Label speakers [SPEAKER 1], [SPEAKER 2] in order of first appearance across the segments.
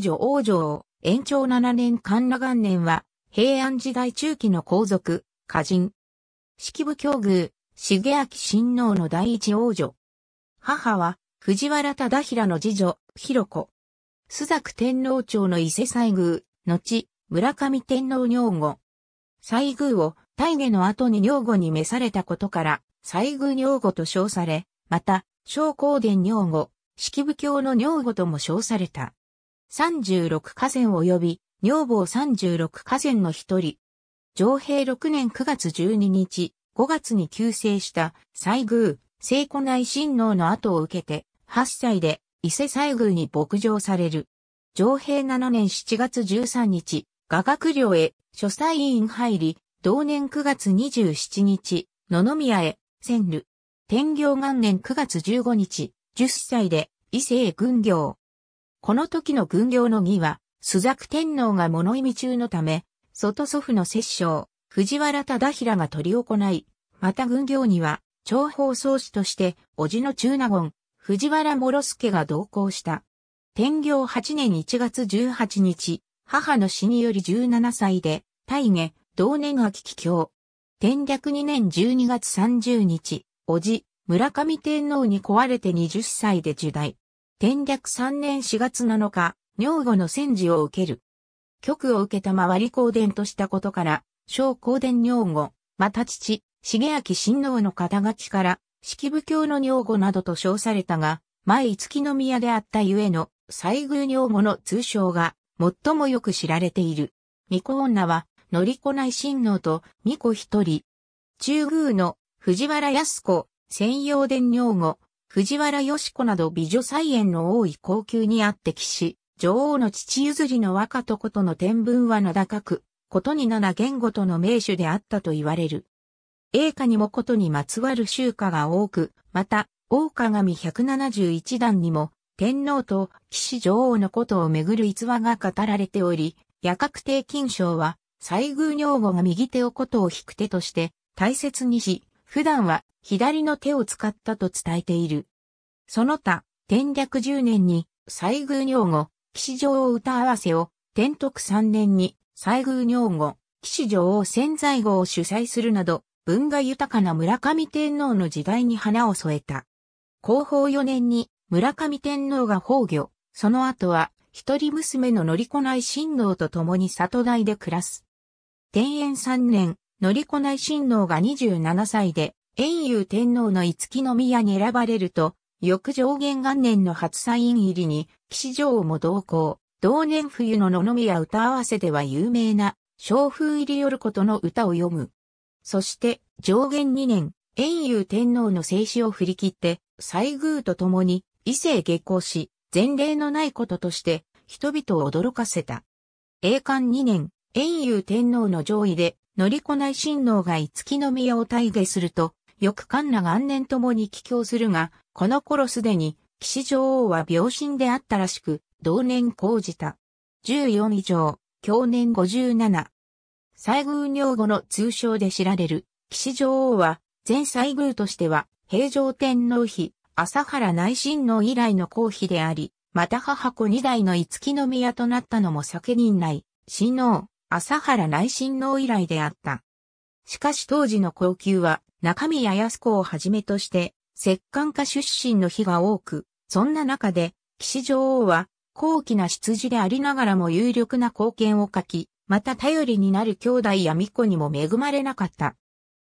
[SPEAKER 1] 子女王女延長7年間羅元年は、平安時代中期の皇族、歌人。式部境遇、重明親王の第一王女。母は、藤原忠平の次女、広子。須作天皇朝の伊勢西宮、後、村上天皇女後。西宮を、大下の後に女後に召されたことから、西宮女後と称され、また、昇光殿女後、式部教の女後とも称された。三十六河川及び女房三十六河川の一人。上平六年九月十二日、五月に急成した西宮、聖古内親王の後を受けて、八歳で伊勢西宮に牧場される。上平七年七月十三日、雅楽寮へ書斎院入り、同年九月二十七日、野々宮へ、千流。天行元年九月十五日、十歳で、伊勢へ軍行。この時の軍領の儀は、朱雀天皇が物意味中のため、外祖父の摂政、藤原忠平が取り行い、また軍業には、長方宗師として、叔父の中納言、藤原諸助が同行した。天行8年1月18日、母の死により17歳で、大下、同年秋帰京。天略2年12月30日、叔父、村上天皇に壊れて20歳で受代。天略3年4月7日、女後の戦時を受ける。局を受けた周り公伝としたことから、小公伝女後、また父、重明親王の肩書きから、式部教の女後などと称されたが、前五の宮であったゆえの、西宮女後の通称が、最もよく知られている。巫女女は、乗りこない親王と巫女一人。中宮の藤原康子、専用伝女後、藤原よし子など美女菜園の多い高級にあってきし、女王の父譲りの若とことの天文は名高く、ことに七言語との名手であったと言われる。栄華にもことにまつわる集歌が多く、また、王鏡百七十一段にも、天皇と騎士女王のことをめぐる逸話が語られており、夜覚帝金賞は、西宮女王が右手をことを引く手として、大切にし、普段は左の手を使ったと伝えている。その他、天略10年に西宮女後、騎士女王歌合わせを、天徳3年に西宮女後、騎士女王潜在号を主催するなど、文が豊かな村上天皇の時代に花を添えた。後方4年に村上天皇が崩御、その後は一人娘の乗りこない親王と共に里台で暮らす。天延3年、乗りこない親王が27歳で、遠遊天皇の五木宮に選ばれると、翌上元元年の初サイン入りに、騎士女王も同行。同年冬の野宮歌合わせでは有名な、小風入りよることの歌を読む。そして、上元2年、遠遊天皇の生死を振り切って、西宮と共に、異性下校し、前例のないこととして、人々を驚かせた。栄冠2年、遠遊天皇の上位で、乗りこない親王が五木宮を退下すると、翌くンら元年ともに帰郷するが、この頃すでに、騎士女王は病身であったらしく、同年講じた。14以上、去年57。西宮女後の通称で知られる、騎士女王は、前西宮としては、平城天皇妃、朝原内親王以来の皇妃であり、また母子二代の五木宮となったのも酒人内、親王、朝原内親王以来であった。しかし当時の高級は中宮安子をはじめとして、摂関家出身の日が多く、そんな中で、岸女王は、高貴な出自でありながらも有力な貢献を書き、また頼りになる兄弟や巫女にも恵まれなかった。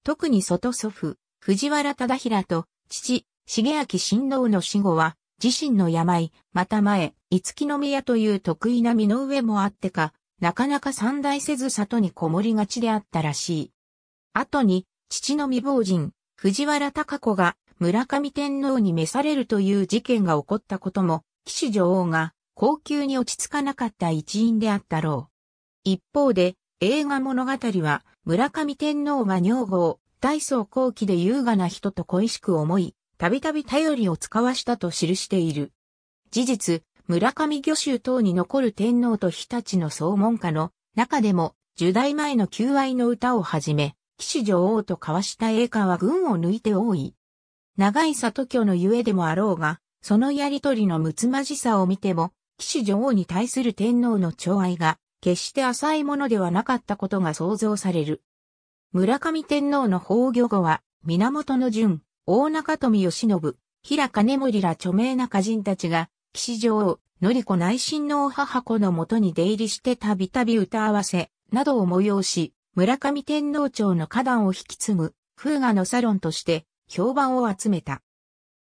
[SPEAKER 1] 特に外祖父、藤原忠平と、父、重明親王の死後は、自身の病、また前、五木宮という得意な身の上もあってか、なかなか散大せず里にこもりがちであったらしい。後に、父の未亡人、藤原隆子が村上天皇に召されるという事件が起こったことも、騎士女王が高級に落ち着かなかった一因であったろう。一方で、映画物語は、村上天皇が女房大層後期で優雅な人と恋しく思い、たびたび頼りを使わしたと記している。事実、村上御衆等に残る天皇と日立の総門下の中でも、十代前の求愛の歌をはじめ、騎士女王と交わした栄華は群を抜いて多い。長い里居のゆえでもあろうが、そのやりとりのむつまじさを見ても、騎士女王に対する天皇の寵愛が、決して浅いものではなかったことが想像される。村上天皇の崩御後は、源の順、大中富義信、平金森ら著名な歌人たちが、騎士女王、のりこ内親王母子のもとに出入りしてたびたび歌合わせ、などを催し、村上天皇朝の花壇を引き継ぐ、風雅のサロンとして、評判を集めた。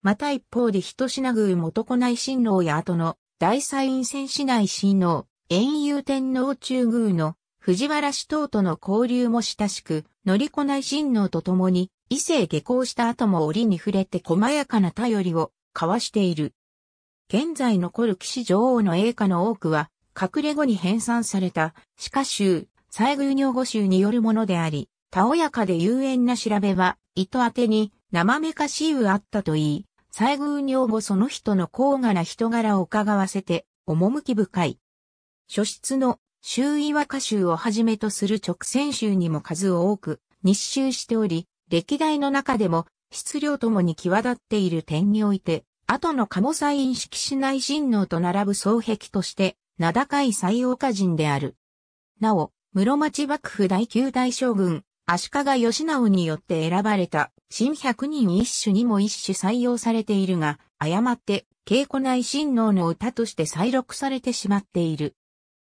[SPEAKER 1] また一方で人品宮元子内親王や後の、大祭院選市内親王、遠遊天皇中宮の、藤原氏等との交流も親しく、乗りこ内親王と共に、異性下校した後も折に触れて細やかな頼りを交わしている。現在残る騎士女王の栄華の多くは、隠れ後に編纂された、歯科集、西宮女語集によるものであり、たおやかで有縁な調べは、糸宛てに、生めかしうあったといい、西宮女語その人の高雅な人柄を伺わせて、趣深い。書室の周囲和歌集をはじめとする直線集にも数多く日集しており、歴代の中でも質量ともに際立っている点において、後の鴨西院式市内神能と並ぶ双壁として、名高い西岡人である。なお、室町幕府第九代将軍、足利義直によって選ばれた、新百人一種にも一種採用されているが、誤って、稽古内神能の歌として再録されてしまっている。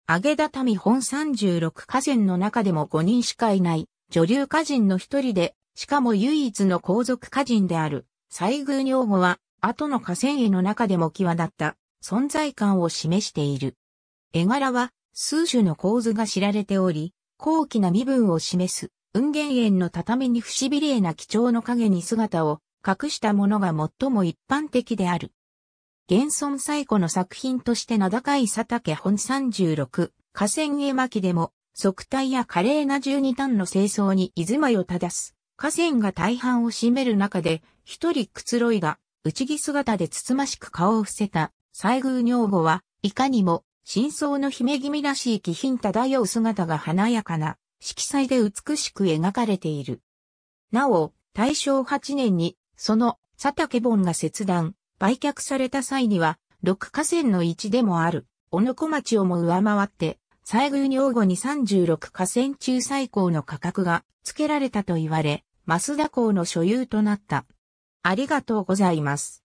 [SPEAKER 1] 揚げ田民本十六河川の中でも五人しかいない、女流歌人の一人で、しかも唯一の皇族歌人である、西宮女房は、後の河川絵の中でも際立った存在感を示している。絵柄は数種の構図が知られており、高貴な身分を示す雲源園の畳に不思議れな貴重の影に姿を隠したものが最も一般的である。現存最古の作品として名高い佐竹本36、河川絵巻でも、即体や華麗な十二単の清掃に出住を正す、河川が大半を占める中で、一人くつろいが内着姿でつつましく顔を伏せた、西宮女房は、いかにも、真相の姫君らしい気品漂う姿が華やかな、色彩で美しく描かれている。なお、大正8年に、その、佐竹本が切断、売却された際には、六河川の一でもある、小野小町をも上回って、西宮女房に36河川中最高の価格が付けられたと言われ、増田港の所有となった。ありがとうございます。